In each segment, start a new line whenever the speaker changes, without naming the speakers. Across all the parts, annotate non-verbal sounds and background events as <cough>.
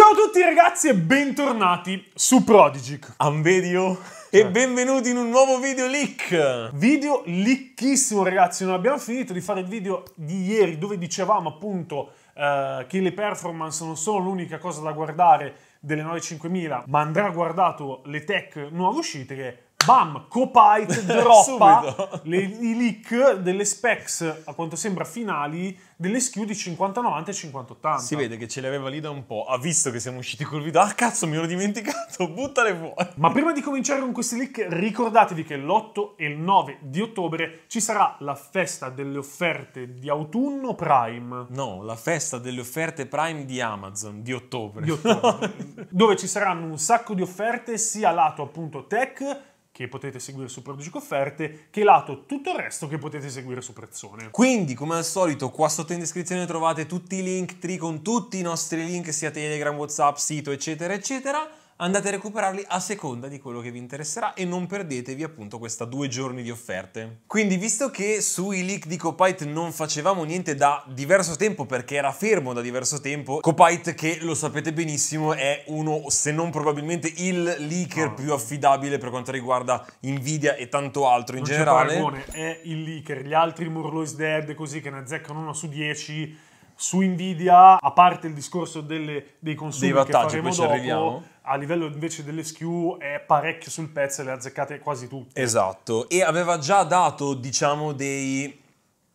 Ciao a tutti ragazzi e bentornati su Prodigic. Un video e cioè. benvenuti in un nuovo video leak. Video leakissimo ragazzi, non abbiamo finito di fare il video di ieri dove dicevamo appunto eh, che le performance non sono l'unica cosa da guardare delle 95000, ma andrà guardato le tech nuove uscite che Bam, copyright <laughs> droppa le, i leak delle specs, a quanto sembra finali, delle SKU di 5090 e 5080. Si vede che ce le aveva
lì da un po', ha visto
che siamo usciti col video, ah cazzo mi ero dimenticato, <laughs> buttale fuori. Ma prima di cominciare con questi leak ricordatevi che l'8 e il 9 di ottobre ci sarà la festa delle offerte di autunno
Prime. No, la festa delle offerte Prime di Amazon di ottobre. Di
ottobre. <laughs> dove ci saranno un sacco di offerte sia lato appunto tech che potete seguire su Prodigico Offerte, che lato tutto il resto che potete seguire su Prezzone.
Quindi, come al solito, qua sotto in descrizione trovate tutti i link tree con tutti i nostri link, sia Telegram, WhatsApp, sito, eccetera, eccetera andate a recuperarli a seconda di quello che vi interesserà e non perdetevi appunto questa due giorni di offerte. Quindi visto che sui leak di Copite non facevamo niente da diverso tempo perché era fermo da diverso tempo, Copite che lo sapete benissimo è uno se non probabilmente il leaker più affidabile per quanto riguarda Nvidia e tanto altro in non generale.
È, è il leaker, gli altri Murlois Dead così che ne azzeccano uno su 10 su Nvidia, a parte il discorso delle, dei consumi dei che faremo dopo, a livello invece delle SKU è parecchio sul pezzo e le azzeccate quasi tutte.
Esatto, e aveva già dato, diciamo, dei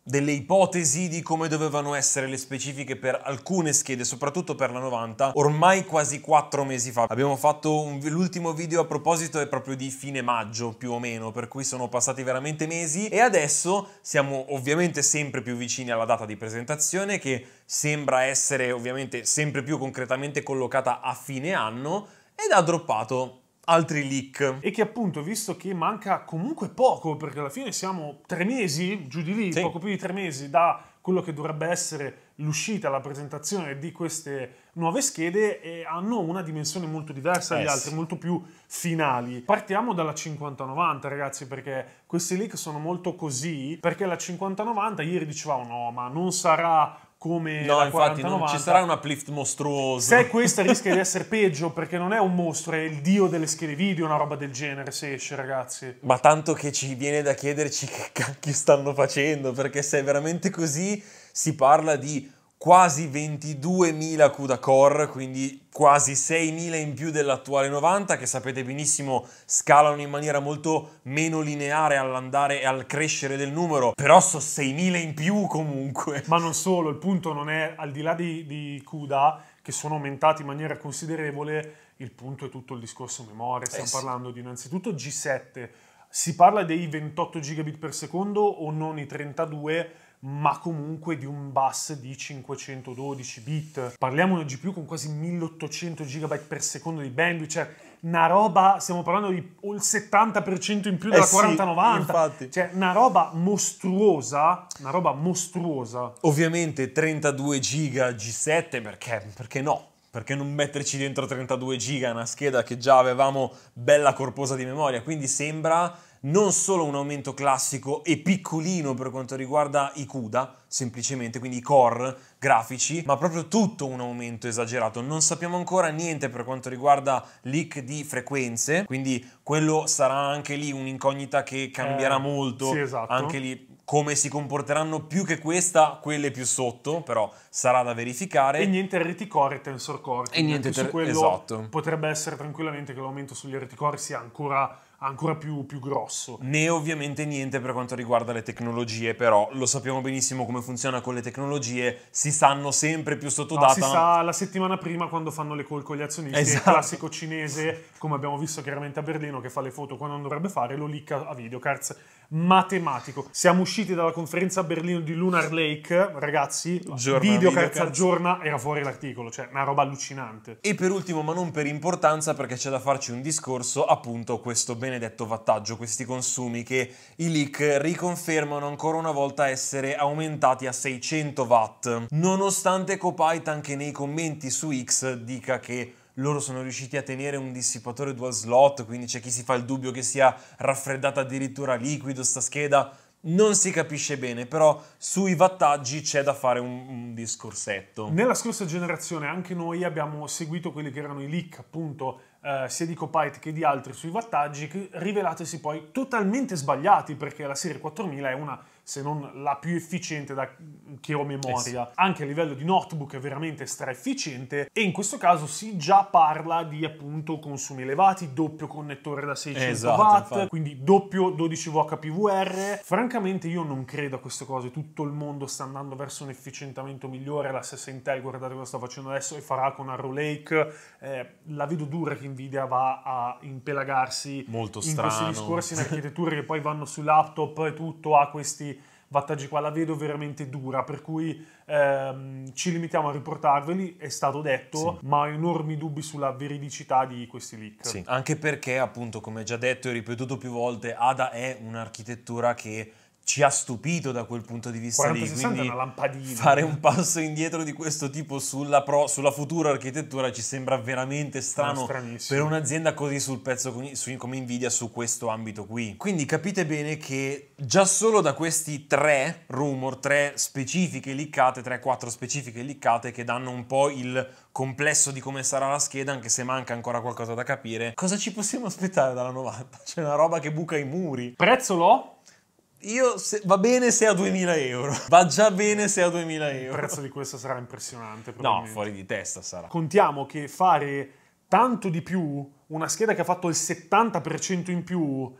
delle ipotesi di come dovevano essere le specifiche per alcune schede, soprattutto per la 90, ormai quasi quattro mesi fa. Abbiamo fatto l'ultimo video a proposito è proprio di fine maggio più o meno, per cui sono passati veramente mesi e adesso siamo ovviamente sempre più vicini alla data di presentazione che sembra essere ovviamente sempre più concretamente collocata
a fine anno ed ha droppato altri leak. E che appunto, visto che manca comunque poco, perché alla fine siamo tre mesi, giù di lì, sì. poco più di tre mesi, da quello che dovrebbe essere l'uscita, la presentazione di queste nuove schede e hanno una dimensione molto diversa dagli eh altri, sì. molto più finali. Partiamo dalla 5090 ragazzi perché questi leak sono molto così perché la 5090 ieri dicevamo no ma non sarà come no, infatti 40, non ci sarà un
uplift mostruoso. Se questa <laughs>
rischia di essere peggio perché non è un mostro, è il dio delle schede video, una roba del genere se esce, ragazzi.
Ma tanto che ci viene da chiederci che cacchio stanno facendo, perché se è veramente così si parla di quasi 22.000 CUDA core, quindi quasi 6.000 in più dell'attuale 90, che sapete benissimo scalano in maniera molto meno lineare all'andare e al crescere del numero, però sono 6.000
in più comunque. Ma non solo, il punto non è, al di là di, di CUDA, che sono aumentati in maniera considerevole, il punto è tutto il discorso memoria, stiamo eh sì. parlando di innanzitutto G7, si parla dei 28 gigabit per secondo o non i 32 ma comunque di un bus di 512 bit. Parliamo di una GPU con quasi 1800 GB per secondo di bandwidth, cioè una roba, stiamo parlando di il 70% in più della eh sì, 4090. Infatti. Cioè, una roba mostruosa, una roba mostruosa.
Ovviamente 32 GB G7 perché, perché no? Perché non metterci dentro 32 GB una scheda che già avevamo bella corposa di memoria, quindi sembra non solo un aumento classico e piccolino per quanto riguarda i CUDA, semplicemente, quindi i core grafici, ma proprio tutto un aumento esagerato. Non sappiamo ancora niente per quanto riguarda leak di frequenze, quindi quello sarà anche lì un'incognita che cambierà eh, molto. Sì, esatto. Anche lì come si comporteranno più che questa, quelle più sotto, però sarà da verificare. E
niente RT core e tensor core. E niente ter- su quello esatto. potrebbe essere tranquillamente che l'aumento sugli RT core sia ancora ancora più, più, grosso.
Né ovviamente niente per quanto riguarda le tecnologie, però lo sappiamo benissimo come funziona con le tecnologie, si sanno sempre più sottodata. No, si sa
la settimana prima quando fanno le call con gli azionisti, esatto. il classico cinese, come abbiamo visto chiaramente a Berlino, che fa le foto quando non dovrebbe fare, lo licca a Videocards matematico. Siamo usciti dalla conferenza a Berlino di Lunar Lake, ragazzi, Giorna, video, cazzo giorna era fuori l'articolo, cioè una roba allucinante. E
per ultimo, ma non per importanza, perché c'è da farci un discorso, appunto questo benedetto vattaggio, questi consumi che i leak riconfermano ancora una volta essere aumentati a 600 watt, nonostante Copait anche nei commenti su X dica che loro sono riusciti a tenere un dissipatore dual slot, quindi c'è chi si fa il dubbio che sia raffreddata addirittura a liquido sta scheda, non si capisce bene, però sui wattaggi c'è da fare un, un, discorsetto. Nella
scorsa generazione anche noi abbiamo seguito quelli che erano i leak, appunto, eh, sia di Copite che di altri sui wattaggi, rivelatesi poi totalmente sbagliati, perché la serie 4000 è una se non la più efficiente da, che ho memoria. Eh sì. Anche a livello di notebook è veramente stra-efficiente e in questo caso si già parla di appunto consumi elevati, doppio connettore da 600 esatto, watt, infatti. quindi doppio 12 VHPVR. Francamente io non credo a queste cose, tutto il mondo sta andando verso un efficientamento migliore, la stessa Intel guardate cosa sta facendo adesso e farà con Arrow Lake, eh, la vedo dura che Nvidia va a impelagarsi Molto in questi discorsi in <laughs> architetture che poi vanno sui laptop e tutto a questi Vantaggi qua la vedo veramente dura, per cui ehm, ci limitiamo a riportarveli, è stato detto, sì. ma ho enormi dubbi sulla veridicità di questi leak. Sì,
anche perché appunto, come già detto e ripetuto più volte, ADA è un'architettura che ci ha stupito da quel punto di vista lì, quindi fare un passo indietro di questo tipo sulla, pro, sulla futura architettura ci sembra veramente strano ah, per un'azienda così sul pezzo come Nvidia su questo ambito qui. Quindi capite bene che già solo da questi tre rumor, tre specifiche liccate, tre, quattro specifiche liccate che danno un po' il complesso di come sarà la scheda, anche se manca ancora qualcosa da capire, cosa ci possiamo aspettare dalla 90? C'è una roba che buca
i muri. Prezzo l'ho? Io se, va bene se a 2000 euro, <laughs> va già bene se a 2000 euro. Il prezzo di questo sarà impressionante. No, fuori di testa sarà. Contiamo che fare tanto di più, una scheda che ha fatto il 70% in più.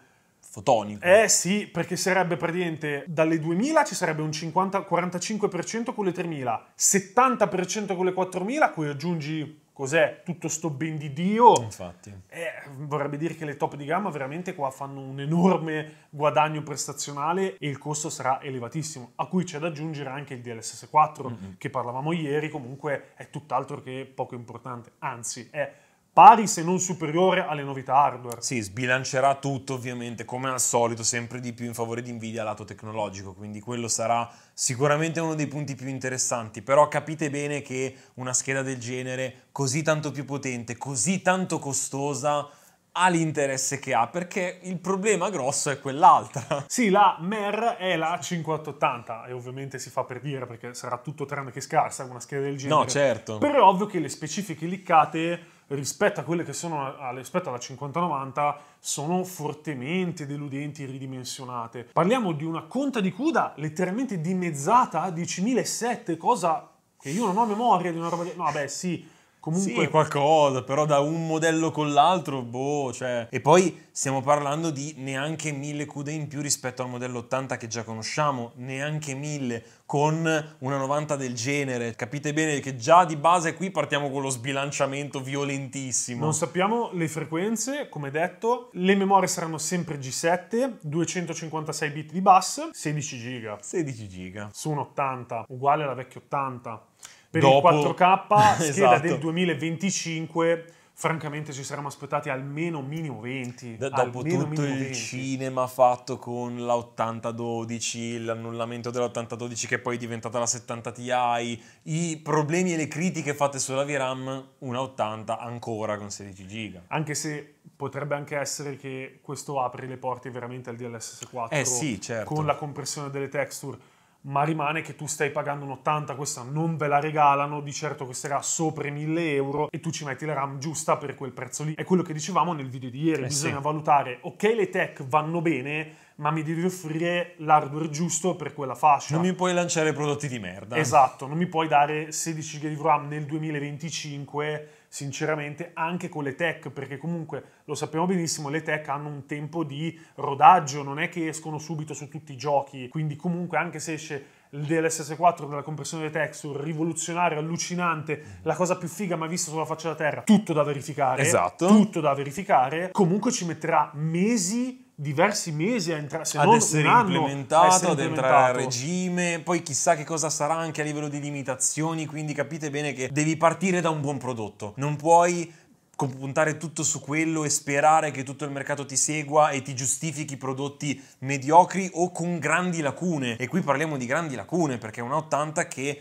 Fotonico. Eh sì, perché sarebbe praticamente dalle 2000 ci sarebbe un 50, 45% con le 3000, 70% con le 4000, poi aggiungi cos'è tutto sto ben di Dio. Infatti. Eh, vorrebbe dire che le top di gamma veramente qua fanno un enorme guadagno prestazionale e il costo sarà elevatissimo, a cui c'è da aggiungere anche il DLSS4 mm-hmm. che parlavamo ieri, comunque è tutt'altro che poco importante, anzi è pari se non superiore alle novità hardware.
Sì, sbilancerà tutto ovviamente, come al solito, sempre di più in favore di Nvidia lato tecnologico, quindi quello sarà sicuramente uno dei punti più interessanti, però capite bene che una scheda del genere, così tanto più potente, così tanto costosa, ha l'interesse che ha, perché il problema grosso è quell'altra.
<laughs> Sì, la MER è la 5880 e ovviamente si fa per dire perché sarà tutto tranne che scarsa una scheda del genere. No, certo. Però è ovvio che le specifiche liccate rispetto a quelle che sono rispetto alla 5090 sono fortemente deludenti e ridimensionate. Parliamo di una conta di CUDA letteralmente dimezzata a 10.007, cosa che io non ho memoria di una roba di... No, vabbè, sì, comunque sì, qualcosa,
però da un modello con l'altro, boh, cioè... E poi stiamo parlando di neanche 1000 CUDA in più rispetto al modello 80 che già conosciamo, neanche 1000 con una 90 del genere. Capite bene che già di base qui partiamo con lo sbilanciamento
violentissimo. Non sappiamo le frequenze, come detto, le memorie saranno sempre G7, 256 bit di bus, 16 giga. 16 giga. Su un 80, uguale alla vecchia 80 per Dopo... il 4K, <laughs> scheda del 2025 esatto. francamente ci saremmo aspettati almeno minimo 20. Da, dopo tutto il 20.
cinema fatto con l'8012, l'annullamento dell'8012 8012 che poi è diventata la 70 Ti, i problemi e le critiche fatte sulla VRAM, una 80
ancora con 16 giga. Anche se potrebbe anche essere che questo apri le porte veramente al DLSS4 eh sì, certo. con la compressione delle texture ma rimane che tu stai pagando un 80, questa non ve la regalano, di certo costerà sopra i 1000 euro e tu ci metti la RAM giusta per quel prezzo lì. È quello che dicevamo nel video di ieri, eh bisogna sì. valutare, ok le tech vanno bene, ma mi devi offrire l'hardware giusto per quella fascia. Non mi
puoi lanciare prodotti di merda. Esatto,
non mi puoi dare 16 GB di RAM nel 2025 sinceramente anche con le tech, perché comunque lo sappiamo benissimo, le tech hanno un tempo di rodaggio, non è che escono subito su tutti i giochi, quindi comunque anche se esce il DLSS4 della compressione delle texture, rivoluzionario, allucinante, la cosa più figa mai vista sulla faccia della Terra, tutto da verificare, esatto. tutto da verificare, comunque ci metterà mesi diversi mesi a entrare, se ad non essere implementato, essere ad entrare a regime, poi chissà che cosa
sarà anche a livello di limitazioni, quindi capite bene che devi partire da un buon prodotto, non puoi puntare tutto su quello e sperare che tutto il mercato ti segua e ti giustifichi prodotti mediocri o con grandi lacune. E qui parliamo di grandi lacune perché è una 80 che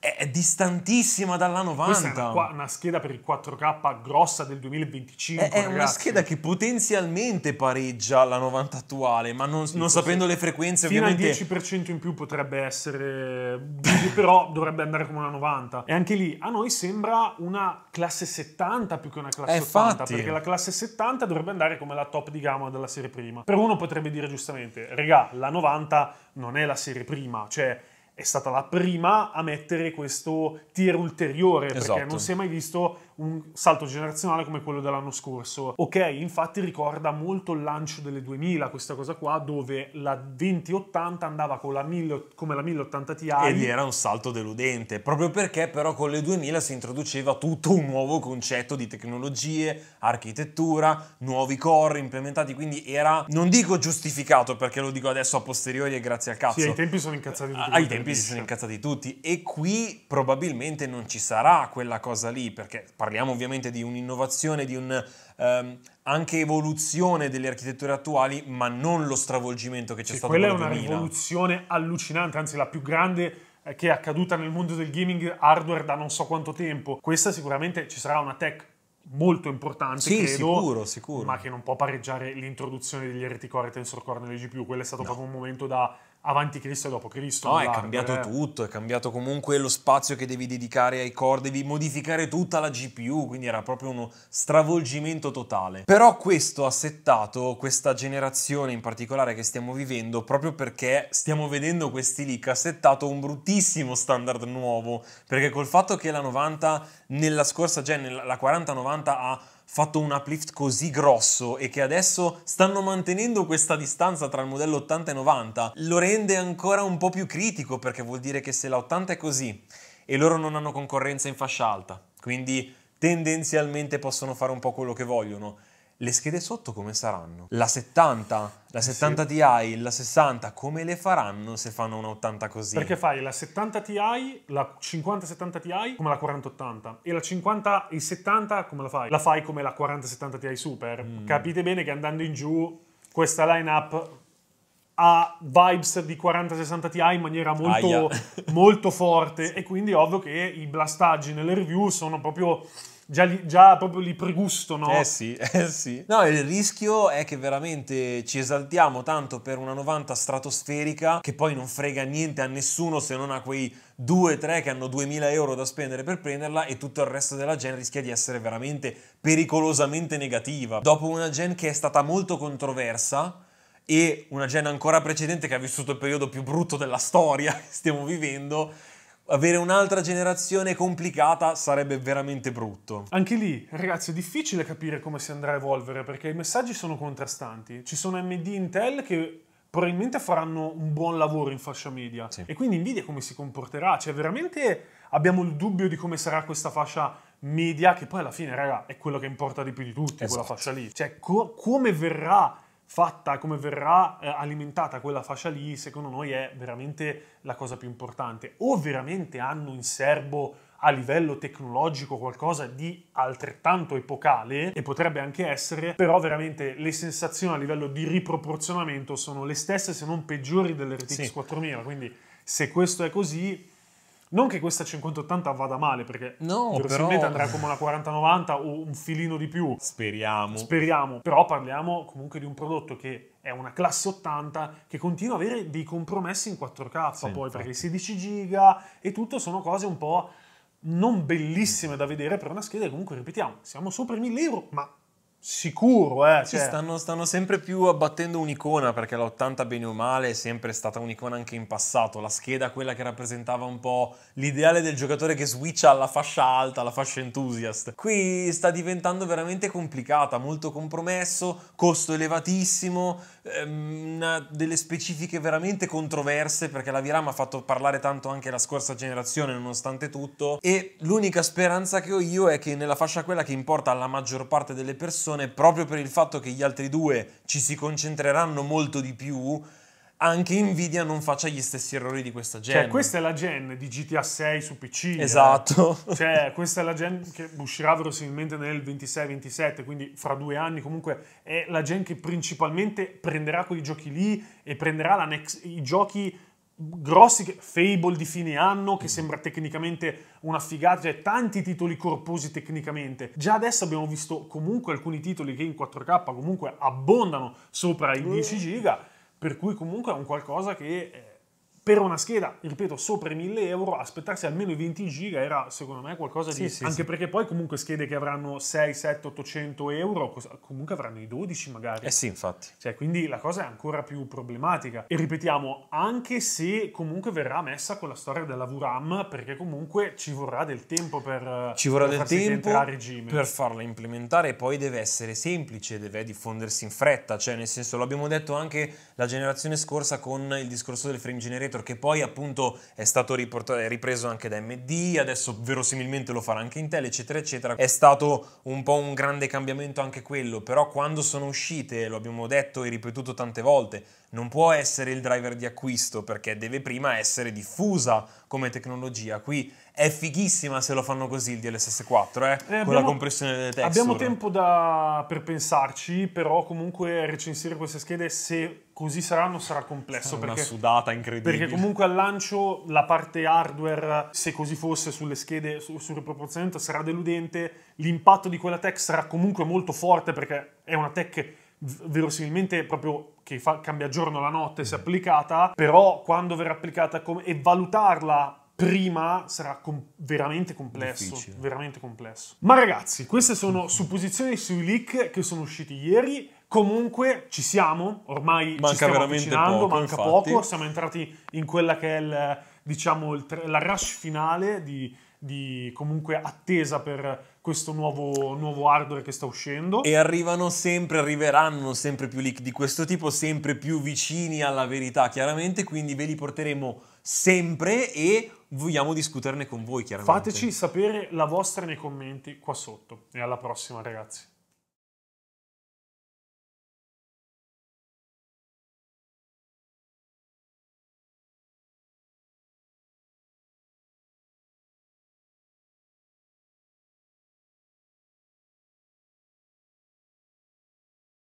è distantissima dalla 90. Questa è una,
una, scheda per il 4K grossa del 2025. È, è una
scheda che potenzialmente pareggia la 90 attuale, ma non, sì, non sapendo le frequenze fino ovviamente... Fino
al 10% in più potrebbe essere... <laughs> però dovrebbe andare come una 90. E anche lì a noi sembra una classe 70 più che una classe eh, 80, fatti. perché la classe 70 dovrebbe andare come la top di gamma della serie prima. Per uno potrebbe dire giustamente, regà, la 90 non è la serie prima, cioè è stata la prima a mettere questo tier ulteriore, esatto. perché non si è mai visto un salto generazionale come quello dell'anno scorso. Ok, infatti ricorda molto il lancio delle 2000, questa cosa qua, dove la 2080 andava la 1000, come la 1080 Ti. Ed era
un salto deludente, proprio perché però con le 2000 si introduceva tutto un nuovo concetto di tecnologie, architettura, nuovi core implementati, quindi era, non dico giustificato perché lo dico adesso a posteriori e grazie al cazzo. Sì, ai
tempi sono incazzati tutti. Ai tempi tempi si
sono incazzati tutti e qui probabilmente non ci sarà quella cosa lì perché parliamo ovviamente di un'innovazione, di un ehm, anche evoluzione delle architetture attuali ma non lo stravolgimento che c'è sì, stato. Quella è una 2000.
rivoluzione allucinante, anzi la più grande eh, che è accaduta nel mondo del gaming hardware da non so quanto tempo. Questa sicuramente ci sarà una tech molto importante, sì, credo, sicuro, sicuro. ma che non può pareggiare l'introduzione degli RT Core e Tensor Core nelle GPU. Quello è stato no. proprio un momento da avanti Cristo e dopo Cristo. No, è largo, cambiato eh.
tutto, è cambiato comunque lo spazio che devi dedicare ai core, devi modificare tutta la GPU, quindi era proprio uno stravolgimento totale. Però questo ha settato questa generazione in particolare che stiamo vivendo proprio perché stiamo vedendo questi leak, ha settato un bruttissimo standard nuovo, perché col fatto che la 90 nella scorsa gen, la 40-90 ha fatto un uplift così grosso e che adesso stanno mantenendo questa distanza tra il modello 80 e 90 lo rende ancora un po' più critico perché vuol dire che se la 80 è così e loro non hanno concorrenza in fascia alta, quindi tendenzialmente possono fare un po' quello che vogliono le schede sotto come saranno? La 70, la 70 sì. Ti, la 60, come le faranno se fanno una 80 così? Perché
fai la 70 Ti, la 50-70 Ti come la 40-80 e la 50 e 70 come la fai? La fai come la 40-70 Ti Super. Mm. Capite bene che andando in giù questa lineup ha vibes di 40-60 Ti in maniera molto, <laughs> molto forte sì. e quindi è ovvio che i blastaggi nelle review sono proprio già, li, già proprio li pregustano. Eh sì, <laughs> eh sì. No, il rischio è che veramente ci
esaltiamo tanto per una 90 stratosferica che poi non frega niente a nessuno se non a quei 2-3 che hanno 2000 euro da spendere per prenderla e tutto il resto della gen rischia di essere veramente pericolosamente negativa. Dopo una gen che è stata molto controversa, e una gen ancora precedente che ha vissuto il periodo più brutto della storia <laughs> che stiamo vivendo, avere un'altra generazione complicata sarebbe veramente brutto.
Anche lì, ragazzi, è difficile capire come si andrà a evolvere perché i messaggi sono contrastanti. Ci sono MD Intel che probabilmente faranno un buon lavoro in fascia media sì. e quindi Nvidia come si comporterà? Cioè, veramente abbiamo il dubbio di come sarà questa fascia media che poi alla fine, raga, è quello che importa di più di tutti, esatto. quella fascia lì. Cioè, co- come verrà fatta come verrà eh, alimentata quella fascia lì, secondo noi è veramente la cosa più importante. O veramente hanno in serbo a livello tecnologico qualcosa di altrettanto epocale e potrebbe anche essere, però veramente le sensazioni a livello di riproporzionamento sono le stesse se non peggiori delle RTX sì. 4000, quindi se questo è così non che questa 5080 vada male, perché no, verosimilmente però... andrà come una 4090 o un filino di più. Speriamo. Speriamo. Però parliamo comunque di un prodotto che è una classe 80 che continua ad avere dei compromessi in 4K sì, poi, infatti. perché 16 giga e tutto sono cose un po' non bellissime da vedere per una scheda comunque, ripetiamo, siamo sopra i 1000 euro, ma sicuro. Eh, cioè. stanno, stanno, sempre più abbattendo un'icona
perché l'80 bene o male è sempre stata un'icona anche in passato. La scheda, quella che rappresentava un po' l'ideale del giocatore che switcha alla fascia alta, alla fascia enthusiast. Qui sta diventando veramente complicata, molto compromesso, costo elevatissimo, ehm, delle specifiche veramente controverse perché la Viram ha fatto parlare tanto anche la scorsa generazione nonostante tutto e l'unica speranza che ho io è che nella fascia quella che importa alla maggior parte delle persone persone, proprio per il fatto che gli altri due ci si concentreranno molto di più, anche Nvidia non faccia gli stessi errori di questa cioè, gen. Cioè,
questa è la gen di GTA 6 su PC. Eh. Esatto. Eh? <laughs> Cioè, questa è la gen che uscirà verosimilmente nel 26-27, quindi fra due anni comunque è la gen che principalmente prenderà quei giochi lì e prenderà next, i giochi grossi Fable di fine anno che sembra tecnicamente una figata, cioè tanti titoli corposi tecnicamente. Già adesso abbiamo visto comunque alcuni titoli che in 4K comunque abbondano sopra i 10 giga, per cui comunque è un qualcosa che eh, per una scheda, ripeto, sopra i 1000 euro, aspettarsi almeno i 20 giga era secondo me qualcosa di... Sì, sì, anche sì. perché poi comunque schede che avranno 6, 7, 800 euro, comunque avranno i 12 magari. Eh sì, infatti. Cioè, quindi la cosa è ancora più problematica. E ripetiamo, anche se comunque verrà messa con la storia della VRAM, perché comunque ci vorrà del tempo per... Ci vorrà per del tempo per farla
implementare e poi deve essere semplice, deve diffondersi in fretta, cioè nel senso l'abbiamo detto anche la generazione scorsa con il discorso del frame generator Creator che poi appunto è stato ripreso anche da MD, adesso verosimilmente lo farà anche Intel, eccetera, eccetera. È stato un po' un grande cambiamento anche quello, però quando sono uscite, lo abbiamo detto e ripetuto tante volte, non può essere il driver di acquisto perché deve prima essere diffusa come tecnologia. Qui è fighissima se lo fanno così il DLSS4, eh? eh con la compressione delle texture. Abbiamo tempo
da, per pensarci, però comunque recensire queste schede, se così saranno, sarà complesso. Sarà perché, una sudata incredibile. Perché comunque al lancio la parte hardware, se così fosse sulle schede, sul riproporzionamento, sarà deludente. L'impatto di quella tech sarà comunque molto forte perché è una tech verosimilmente proprio che fa, cambia giorno la notte se applicata, però quando verrà applicata come, e valutarla prima sarà com- veramente complesso. Difficile. Veramente complesso. Ma ragazzi, queste sono <laughs> supposizioni sui leak che sono usciti ieri. Comunque ci siamo, ormai manca ci stiamo veramente poco, manca infatti. poco, siamo entrati in quella che è il, diciamo, il tre- la rush finale di, di comunque attesa per questo nuovo, nuovo, hardware che sta uscendo. E
arrivano sempre, arriveranno sempre più leak di questo tipo, sempre più vicini alla verità, chiaramente, quindi ve li porteremo sempre e vogliamo discuterne con voi chiaramente. Fateci
sapere la vostra nei commenti qua sotto e alla prossima ragazzi.